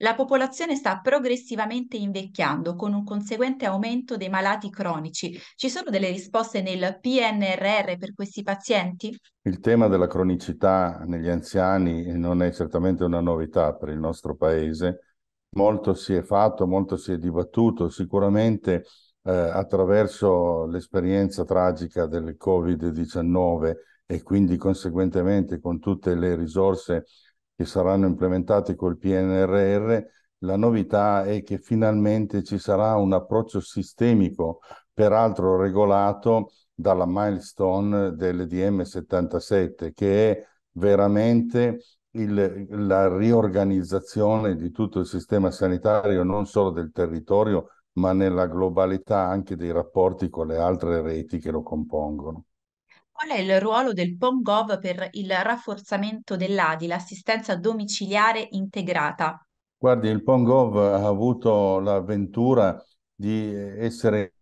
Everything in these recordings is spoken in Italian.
La popolazione sta progressivamente invecchiando con un conseguente aumento dei malati cronici. Ci sono delle risposte nel PNRR per questi pazienti? Il tema della cronicità negli anziani non è certamente una novità per il nostro paese. Molto si è fatto, molto si è dibattuto, sicuramente eh, attraverso l'esperienza tragica del Covid-19 e quindi conseguentemente con tutte le risorse che saranno implementati col PNRR, la novità è che finalmente ci sarà un approccio sistemico, peraltro regolato dalla milestone dell'EDM 77, che è veramente il, la riorganizzazione di tutto il sistema sanitario, non solo del territorio, ma nella globalità anche dei rapporti con le altre reti che lo compongono. Qual è il ruolo del PONGOV per il rafforzamento dell'ADI, l'assistenza domiciliare integrata? Guardi, il PONGOV ha avuto l'avventura di essere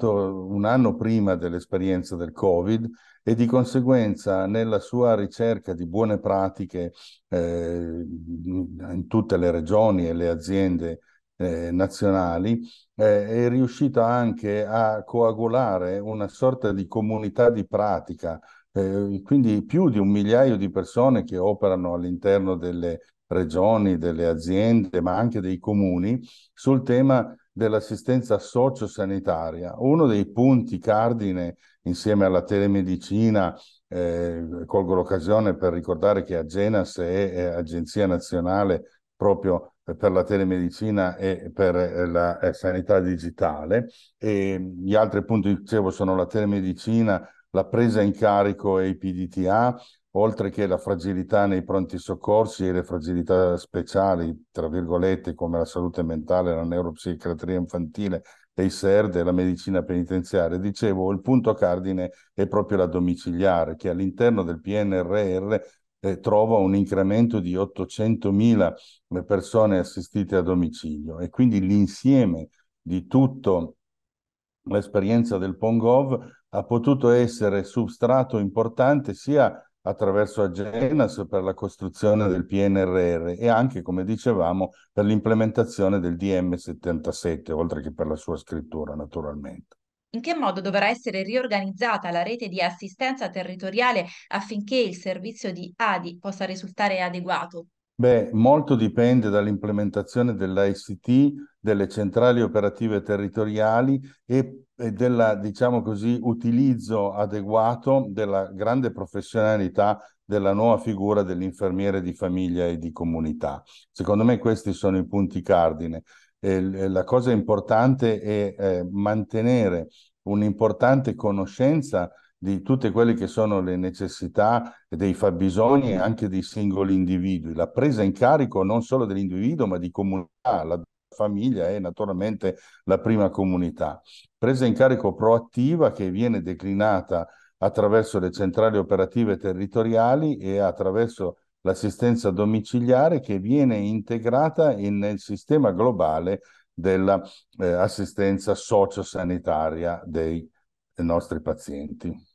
un anno prima dell'esperienza del Covid e di conseguenza nella sua ricerca di buone pratiche eh, in tutte le regioni e le aziende eh, nazionali, eh, è riuscita anche a coagulare una sorta di comunità di pratica, eh, quindi più di un migliaio di persone che operano all'interno delle regioni, delle aziende, ma anche dei comuni sul tema dell'assistenza sociosanitaria. Uno dei punti cardine insieme alla telemedicina, eh, colgo l'occasione per ricordare che Agenas è, è agenzia nazionale proprio eh, per la telemedicina e per eh, la eh, sanità digitale. E mm, gli altri punti, dicevo, sono la telemedicina, la presa in carico e i PDTA, oltre che la fragilità nei pronti soccorsi e le fragilità speciali, tra virgolette, come la salute mentale, la neuropsichiatria infantile, e i SERD e la medicina penitenziaria. Dicevo, il punto cardine è proprio la domiciliare, che all'interno del PNRR eh, trova un incremento di 800.000 eh, persone assistite a domicilio e quindi l'insieme di tutto l'esperienza del Pongov ha potuto essere substrato importante sia attraverso Agenas per la costruzione del PNRR e anche, come dicevamo, per l'implementazione del DM77, oltre che per la sua scrittura, naturalmente. In che modo dovrà essere riorganizzata la rete di assistenza territoriale affinché il servizio di ADI possa risultare adeguato? Beh, molto dipende dall'implementazione dell'ICT, delle centrali operative territoriali e, e della, diciamo così, utilizzo adeguato della grande professionalità della nuova figura dell'infermiere di famiglia e di comunità. Secondo me questi sono i punti cardine eh, la cosa importante è eh, mantenere un'importante conoscenza di tutte quelle che sono le necessità e dei fabbisogni anche dei singoli individui, la presa in carico non solo dell'individuo ma di comunità, la famiglia è naturalmente la prima comunità. Presa in carico proattiva che viene declinata attraverso le centrali operative territoriali e attraverso l'assistenza domiciliare che viene integrata in, nel sistema globale dell'assistenza eh, sociosanitaria dei, dei nostri pazienti.